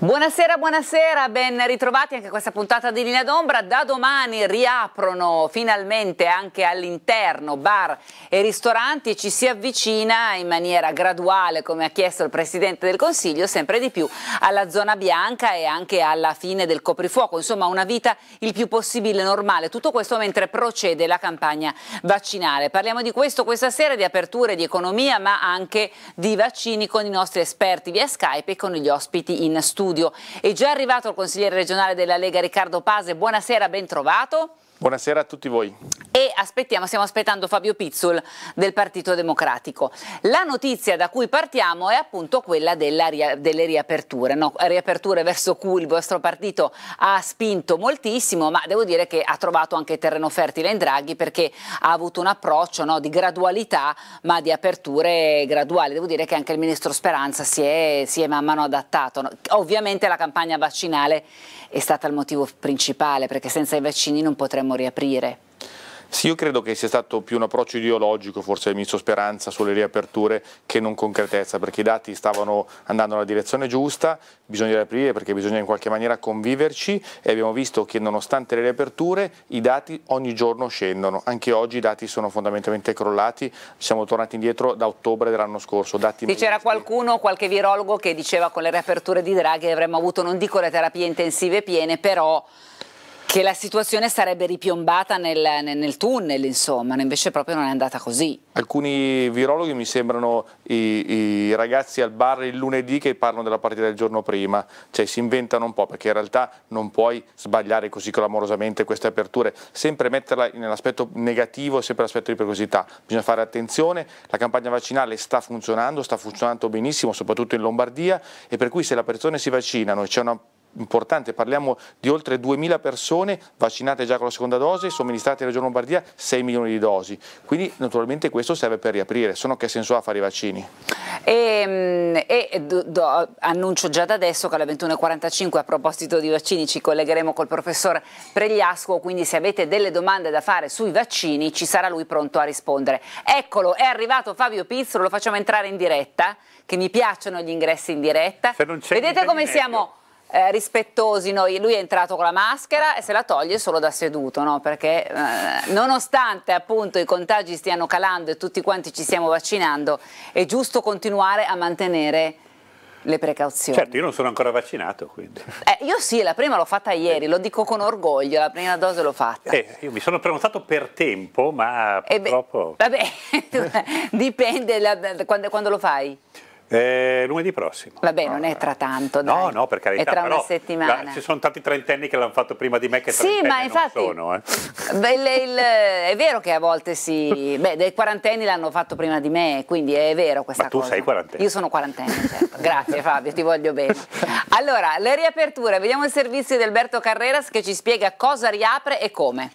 Buonasera, buonasera, ben ritrovati anche a questa puntata di Linea d'Ombra. Da domani riaprono finalmente anche all'interno bar e ristoranti e ci si avvicina in maniera graduale, come ha chiesto il Presidente del Consiglio, sempre di più alla zona bianca e anche alla fine del coprifuoco. Insomma, una vita il più possibile normale. Tutto questo mentre procede la campagna vaccinale. Parliamo di questo questa sera, di aperture, di economia, ma anche di vaccini con i nostri esperti via Skype e con gli ospiti in studio studio. È già arrivato il consigliere regionale della Lega Riccardo Pase, buonasera, ben trovato. Buonasera a tutti voi. E aspettiamo, stiamo aspettando Fabio Pizzul del Partito Democratico. La notizia da cui partiamo è appunto quella della, delle riaperture, no? riaperture verso cui il vostro partito ha spinto moltissimo, ma devo dire che ha trovato anche terreno fertile in Draghi perché ha avuto un approccio no, di gradualità, ma di aperture graduali. Devo dire che anche il ministro Speranza si è, si è man mano adattato. No? Ovviamente la campagna vaccinale è stata il motivo principale perché senza i vaccini non potremmo dovremmo riaprire? Sì, io credo che sia stato più un approccio ideologico forse del ministro Speranza sulle riaperture che non concretezza, perché i dati stavano andando nella direzione giusta, bisogna riaprire perché bisogna in qualche maniera conviverci e abbiamo visto che nonostante le riaperture i dati ogni giorno scendono, anche oggi i dati sono fondamentalmente crollati, siamo tornati indietro da ottobre dell'anno scorso. Dati sì, c'era qualcuno, qualche virologo che diceva con le riaperture di Draghi avremmo avuto non dico le terapie intensive piene, però che la situazione sarebbe ripiombata nel, nel, nel tunnel, insomma, invece proprio non è andata così. Alcuni virologhi mi sembrano i, i, ragazzi al bar il lunedì che parlano della partita del giorno prima, cioè si inventano un po' perché in realtà non puoi sbagliare così clamorosamente queste aperture, sempre metterla nell'aspetto negativo, sempre l'aspetto di precosità, bisogna fare attenzione, la campagna vaccinale sta funzionando, sta funzionando benissimo, soprattutto in Lombardia e per cui se le persone si vaccinano e c'è una importante, parliamo di oltre 2.000 persone vaccinate già con la seconda dose, somministrate alla Regione Lombardia 6 milioni di dosi, quindi naturalmente questo serve per riaprire, se no che senso ha fare i vaccini? E, ehm, e do, do, annuncio già da adesso che alle 21.45 a proposito di vaccini ci collegheremo col professor Pregliasco, quindi se avete delle domande da fare sui vaccini ci sarà lui pronto a rispondere. Eccolo, è arrivato Fabio Pizzolo, lo facciamo entrare in diretta, che mi piacciono gli ingressi in diretta. Vedete come siamo eh, rispettosi noi, lui è entrato con la maschera e se la toglie solo da seduto, no? perché eh, nonostante appunto i contagi stiano calando e tutti quanti ci stiamo vaccinando, è giusto continuare a mantenere le precauzioni. Certo, io non sono ancora vaccinato, quindi. Eh, io sì, la prima l'ho fatta ieri, lo dico con orgoglio, la prima dose l'ho fatta. Eh, io mi sono prenotato per tempo, ma purtroppo... Eh beh, vabbè, dipende la, quando, quando lo fai. Eh, lunedì prossimo. Vabbè, non è tra tanto. Dai. No, no, per carità. È tra una settimana. La, ci sono tanti trentenni che l'hanno fatto prima di me che sì, ma infatti, sono, eh. beh, il, il, è vero che a volte si... Beh, dei quarantenni l'hanno fatto prima di me, quindi è vero questa ma tu cosa. sei quarantenne. Io sono quarantenne, certo. Grazie Fabio, ti voglio bene. Allora, le riaperture. Vediamo il servizio di Alberto Carreras che ci spiega cosa riapre e come.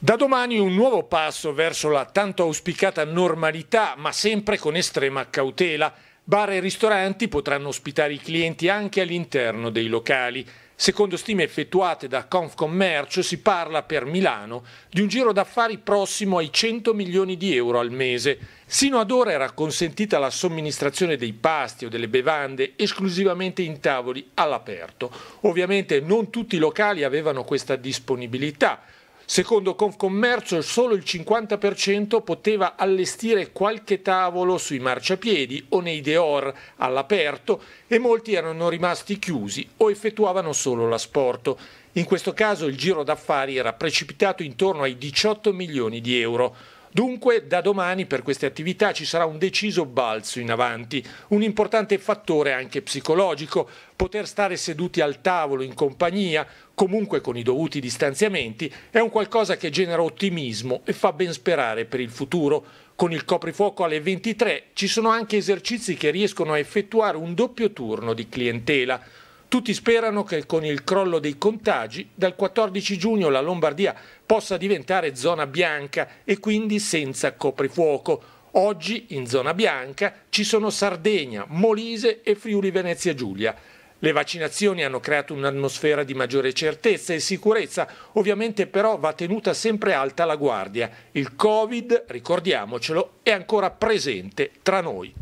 Da domani un nuovo passo verso la tanto auspicata normalità, ma sempre con estrema cautela. Bar e ristoranti potranno ospitare i clienti anche all'interno dei locali. Secondo stime effettuate da Confcommercio si parla per Milano di un giro d'affari prossimo ai 100 milioni di euro al mese. Sino ad ora era consentita la somministrazione dei pasti o delle bevande esclusivamente in tavoli all'aperto. Ovviamente non tutti i locali avevano questa disponibilità. Secondo Confcommercio solo il 50% poteva allestire qualche tavolo sui marciapiedi o nei deor all'aperto e molti erano rimasti chiusi o effettuavano solo l'asporto. In questo caso il giro d'affari era precipitato intorno ai 18 milioni di euro. Dunque da domani per queste attività ci sarà un deciso balzo in avanti, un importante fattore anche psicologico, poter stare seduti al tavolo in compagnia, comunque con i dovuti distanziamenti, è un qualcosa che genera ottimismo e fa ben sperare per il futuro. Con il coprifuoco alle 23 ci sono anche esercizi che riescono a effettuare un doppio turno di clientela. Tutti sperano che con il crollo dei contagi dal 14 giugno la Lombardia possa diventare zona bianca e quindi senza coprifuoco. Oggi in zona bianca ci sono Sardegna, Molise e Friuli Venezia Giulia. Le vaccinazioni hanno creato un'atmosfera di maggiore certezza e sicurezza, ovviamente però va tenuta sempre alta la guardia. Il Covid, ricordiamocelo, è ancora presente tra noi.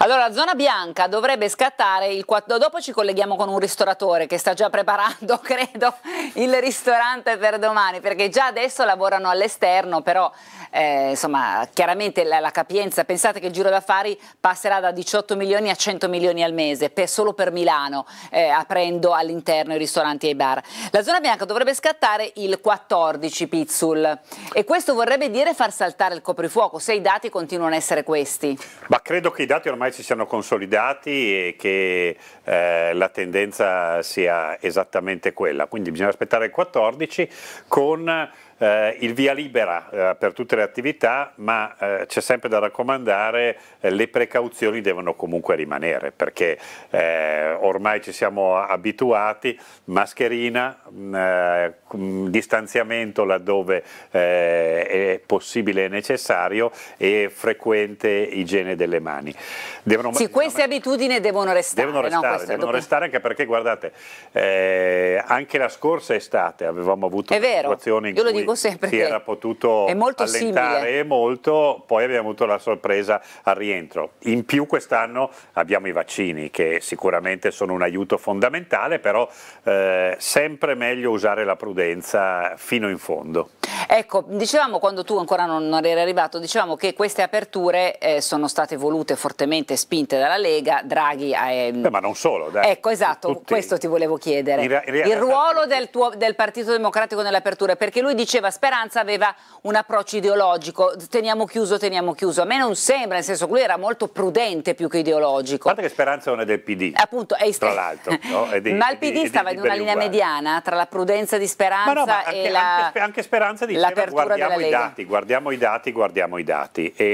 Allora, la zona bianca dovrebbe scattare il 4... Dopo ci colleghiamo con un ristoratore che sta già preparando, credo, il ristorante per domani, perché già adesso lavorano all'esterno, però eh, insomma, chiaramente la, la, capienza, pensate che il giro d'affari passerà da 18 milioni a 100 milioni al mese, per, solo per Milano, eh, aprendo all'interno i ristoranti e i bar. La zona bianca dovrebbe scattare il 14 Pizzul e questo vorrebbe dire far saltare il coprifuoco, se i dati continuano a essere questi. Ma credo che i dati ormai ormai si siano consolidati e che eh, la tendenza sia esattamente quella. Quindi bisogna aspettare il 14 con eh, il via libera eh, per tutte le attività, ma eh, c'è sempre da raccomandare, eh, le precauzioni devono comunque rimanere, perché eh, ormai ci siamo abituati, mascherina, mh, mm, eh, mm, distanziamento laddove è possibile e necessario e frequente igiene delle mani. Devono, sì, queste diciamo, abitudini devono restare. Devono restare, no, devono restare anche perché, guardate, anche la scorsa estate avevamo avuto situazioni in cui dico sempre. Si era potuto è molto allentare simile. molto, poi abbiamo avuto la sorpresa al rientro. In più quest'anno abbiamo i vaccini che sicuramente sono un aiuto fondamentale, però eh, sempre meglio usare la prudenza fino in fondo. Ecco, dicevamo quando tu ancora non, non eri arrivato, dicevamo che queste aperture eh, sono state volute fortemente spinte dalla Lega, Draghi ha... Ehm, eh, ma non solo, dai. Ecco, esatto, Tutti. questo ti volevo chiedere. In, in, in, Il ruolo del, tuo, del Partito Democratico nelle aperture, perché lui diceva Speranza aveva un approccio ideologico, teniamo chiuso, teniamo chiuso. A me non sembra, nel senso che lui era molto prudente più che ideologico. A parte che Speranza non è del PD. Appunto, è tra l'altro. No? È di, ma il PD di, stava di, in una linea uguale. mediana tra la prudenza di Speranza ma no, ma anche, e la... Anche, anche Speranza diceva guardiamo i dati, guardiamo i dati, guardiamo i dati e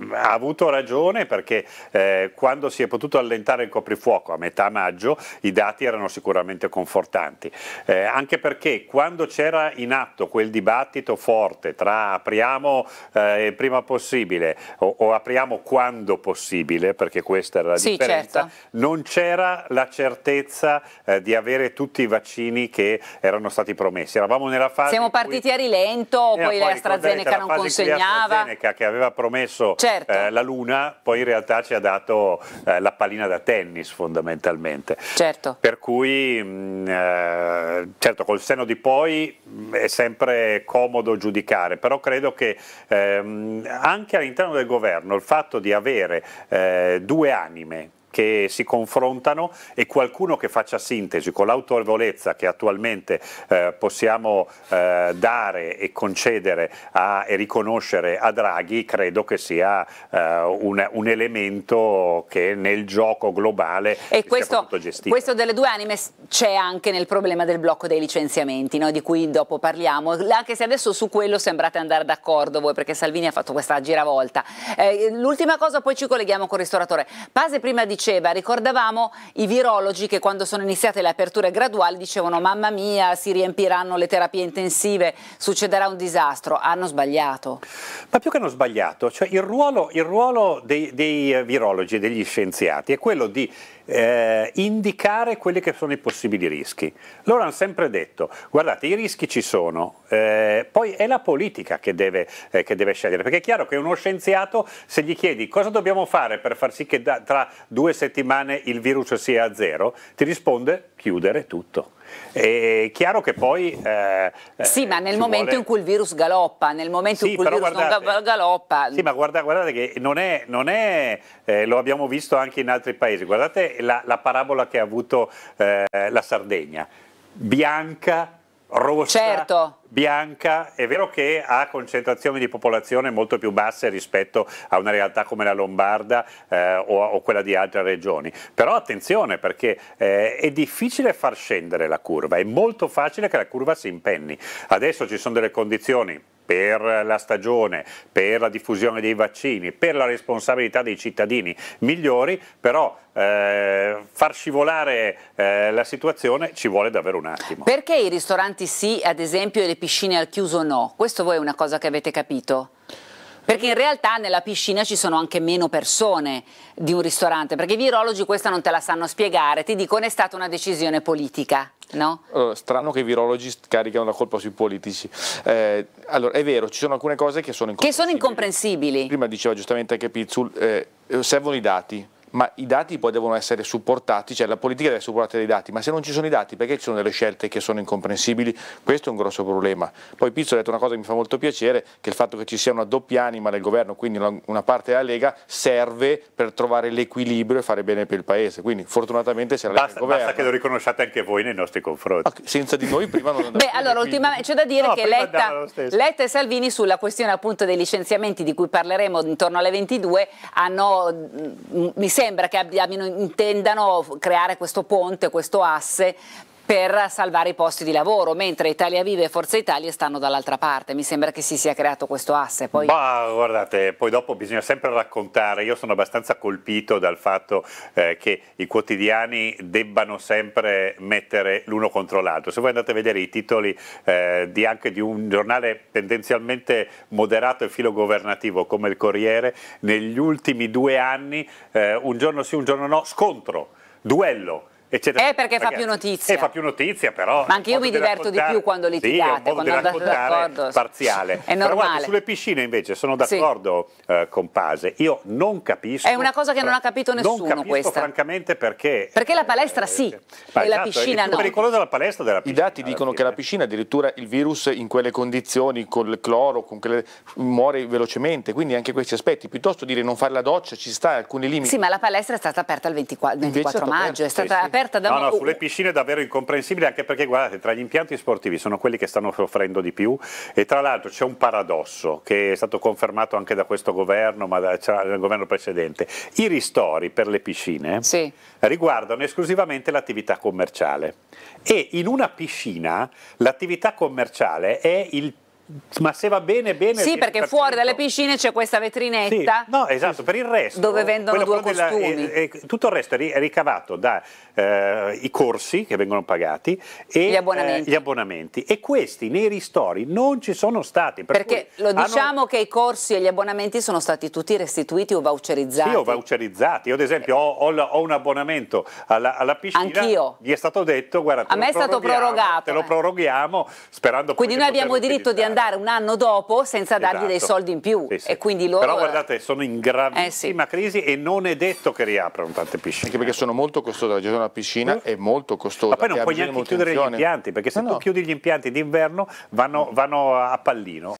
eh, ha avuto ragione perché eh, quando si è potuto allentare il coprifuoco a metà maggio i dati erano sicuramente confortanti, eh, anche perché quando c'era in atto quel dibattito forte tra apriamo eh, prima possibile o, o, apriamo quando possibile, perché questa era la sì, differenza, certo. non c'era la certezza eh, di avere tutti i vaccini che erano stati promessi. Eravamo nella fase Siamo partiti partiti a rilento, e poi, poi AstraZeneca non consegnava. AstraZeneca che aveva promesso certo. eh, la luna, poi in realtà ci ha dato eh, la pallina da tennis fondamentalmente. Certo. Per cui, mh, mm, eh, certo, col seno di poi mh, mm, è sempre comodo giudicare, però credo che ehm, anche all'interno del governo il fatto di avere eh, due anime che si confrontano e qualcuno che faccia sintesi con l'autorevolezza che attualmente eh, possiamo eh, dare e concedere a, e riconoscere a Draghi credo che sia eh, un, un, elemento che nel gioco globale e questo, questo, delle due anime c'è anche nel problema del blocco dei licenziamenti no? di cui dopo parliamo anche se adesso su quello sembrate andare d'accordo voi perché Salvini ha fatto questa giravolta eh, l'ultima cosa poi ci colleghiamo con il ristoratore Pase prima diceva diceva, ricordavamo i virologi che quando sono iniziate le aperture graduali dicevano mamma mia si riempiranno le terapie intensive, succederà un disastro, hanno sbagliato. Ma più che hanno sbagliato, cioè il ruolo, il ruolo dei, dei virologi, degli scienziati è quello di eh, indicare quelli che sono i possibili rischi. Loro hanno sempre detto, guardate, i rischi ci sono, eh, poi è la politica che deve, eh, che deve, scegliere, perché è chiaro che uno scienziato, se gli chiedi cosa dobbiamo fare per far sì che da, tra due settimane il virus sia a zero, ti risponde chiudere tutto. È chiaro che poi... Eh, sì, ma nel eh, momento vuole... in cui il virus galoppa, nel momento sì, in cui il virus guardate, non galoppa... Eh, sì, ma guarda, guardate che non è... Non è eh, lo abbiamo visto anche in altri paesi. Guardate la, la parabola che ha avuto eh, la Sardegna. Bianca, rossa, certo. bianca, è vero che ha concentrazioni di popolazione molto più basse rispetto a una realtà come la Lombarda eh, o, o, quella di altre regioni, però attenzione perché eh, è difficile far scendere la curva, è molto facile che la curva si impenni. Adesso ci sono delle condizioni per la stagione, per la diffusione dei vaccini, per la responsabilità dei cittadini migliori, però eh, far scivolare eh, la situazione ci vuole davvero un attimo. Perché i ristoranti sì, ad esempio, e le piscine al chiuso no? Questo voi è una cosa che avete capito? Perché in realtà nella piscina ci sono anche meno persone di un ristorante, perché i virologi questa non te la sanno spiegare, ti dicono è stata una decisione politica. No? Uh, strano che i virologi caricano la colpa sui politici. Eh, allora, è vero, ci sono alcune cose che sono incomprensibili. Che sono incomprensibili. Prima diceva giustamente anche Pizzul, eh, servono i dati ma i dati poi devono essere supportati, cioè la politica deve supportare i dati, ma se non ci sono i dati perché ci sono delle scelte che sono incomprensibili? Questo è un grosso problema. Poi Pizzo ha detto una cosa che mi fa molto piacere, che il fatto che ci sia una doppia anima del governo, quindi una parte della Lega, serve per trovare l'equilibrio e fare bene per il Paese, quindi fortunatamente se la Lega basta, governa. Basta che lo riconosciate anche voi nei nostri confronti. Okay, senza di noi prima non andava Beh, allora ultimamente c'è da dire no, che Letta, Letta e Salvini sulla questione appunto dei licenziamenti di cui parleremo intorno alle 22 hanno, mm, mi sembra, sembra che abbiano, intendano creare questo ponte, questo asse per salvare i posti di lavoro, mentre Italia Vive e Forza Italia stanno dall'altra parte. Mi sembra che si sia creato questo asse. Poi... Bah, guardate, poi dopo bisogna sempre raccontare, io sono abbastanza colpito dal fatto eh, che i quotidiani debbano sempre mettere l'uno contro l'altro. Se voi andate a vedere i titoli eh, di anche di un giornale tendenzialmente moderato e filogovernativo come il Corriere, negli ultimi due anni, eh, un giorno sì, un giorno no, scontro, duello eccetera. Eh, perché Ragazzi, fa più notizia. E eh, fa più notizia, però. Ma anche io mi diverto di, più quando litigate, sì, quando andate d'accordo. Parziale. È normale. Però guarda, sulle piscine invece sono d'accordo sì. eh, con Pase. Io non capisco. È una cosa che non ha capito nessuno non capisco, questa. francamente perché. Perché la eh, palestra sì, cioè, ma e esatto, la piscina è no. È pericolosa la palestra della piscina. I dati dicono fine. che la piscina addirittura il virus in quelle condizioni, con il cloro, con quelle, muore velocemente. Quindi anche questi aspetti. Piuttosto dire non fare la doccia, ci sta alcuni limiti. Sì, ma la palestra è stata aperta il 24, 24 maggio, aperto, è stata sì, aperta aperta da... No, no, sulle piscine è davvero incomprensibile anche perché guardate, tra gli impianti sportivi sono quelli che stanno soffrendo di più e tra l'altro c'è un paradosso che è stato confermato anche da questo governo, ma cioè, dal governo precedente. I ristori per le piscine sì. riguardano esclusivamente l'attività commerciale e in una piscina l'attività commerciale è il ma se va bene, bene. Sì, perché fuori tutto. dalle piscine c'è questa vetrinetta. Sì, no, esatto, per il resto. Dove vendono due costumi. Della, eh, e, eh, e, tutto il resto è ricavato dai eh, corsi che vengono pagati e gli abbonamenti. Eh, gli abbonamenti. E questi nei ristori non ci sono stati. Per perché lo diciamo hanno... che i corsi e gli abbonamenti sono stati tutti restituiti o voucherizzati. Sì, o voucherizzati. Io ad esempio ho, ho, ho un abbonamento alla, alla piscina. Anch'io. Gli è stato detto, guarda, a me è stato prorogato. Te lo proroghiamo sperando Quindi noi abbiamo diritto di andare andare un anno dopo senza esatto. dargli dei esatto. soldi in più. Sì, sì. E quindi loro... Però eh. guardate, sono in gravissima eh, sì. crisi e non è detto che riaprano tante piscine. Anche perché sono molto costose, la gestione della piscina eh. è molto costosa. Ma poi non puoi neanche chiudere gli impianti, perché se no, tu chiudi gli impianti d'inverno vanno, vanno a pallino.